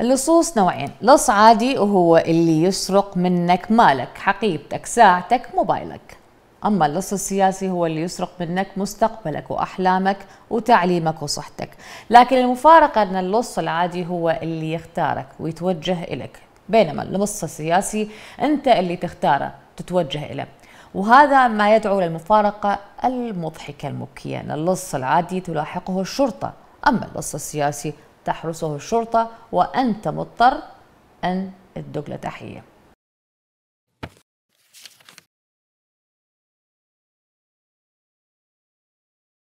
اللصوص نوعين لص عادي وهو اللي يسرق منك مالك حقيبتك ساعتك موبايلك أما اللص السياسي هو اللي يسرق منك مستقبلك وأحلامك وتعليمك وصحتك لكن المفارقة أن اللص العادي هو اللي يختارك ويتوجه إليك بينما اللص السياسي أنت اللي تختاره تتوجه إليه وهذا ما يدعو للمفارقة المضحكة المبكية أن اللص العادي تلاحقه الشرطة أما اللص السياسي تحرسه الشرطة وأنت مضطر أن تدق له تحية